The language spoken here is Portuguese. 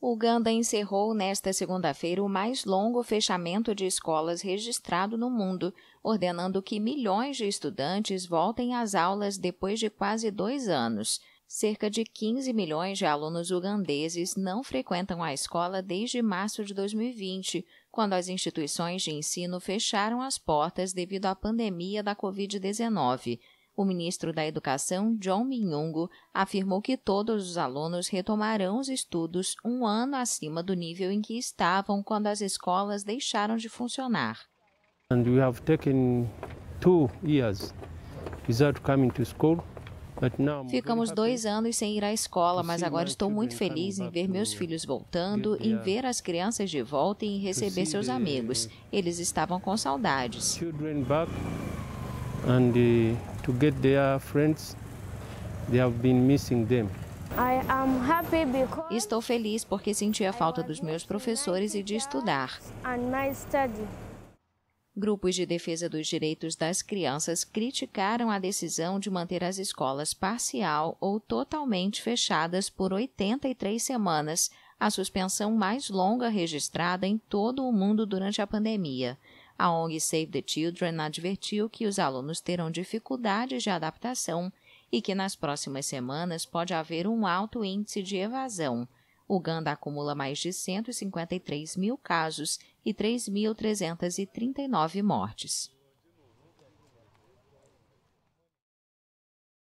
Uganda encerrou nesta segunda-feira o mais longo fechamento de escolas registrado no mundo, ordenando que milhões de estudantes voltem às aulas depois de quase dois anos. Cerca de 15 milhões de alunos ugandeses não frequentam a escola desde março de 2020, quando as instituições de ensino fecharam as portas devido à pandemia da Covid-19. O ministro da Educação, John Minhongo, afirmou que todos os alunos retomarão os estudos um ano acima do nível em que estavam quando as escolas deixaram de funcionar. And we have taken two years without coming to school. Ficamos dois anos sem ir à escola, mas agora estou muito feliz em ver meus filhos voltando, em ver as crianças de volta e em receber seus amigos. Eles estavam com saudades to get their friends. They have been missing them. Estou feliz porque senti a falta dos meus professores e de estudar. Grupos de defesa dos direitos das crianças criticaram a decisão de manter as escolas parcial ou totalmente fechadas por 83 semanas, a suspensão mais longa registrada em todo o mundo durante a pandemia. A ONG Save the Children advertiu que os alunos terão dificuldades de adaptação e que nas próximas semanas pode haver um alto índice de evasão. Uganda acumula mais de 153 mil casos e 3.339 mortes.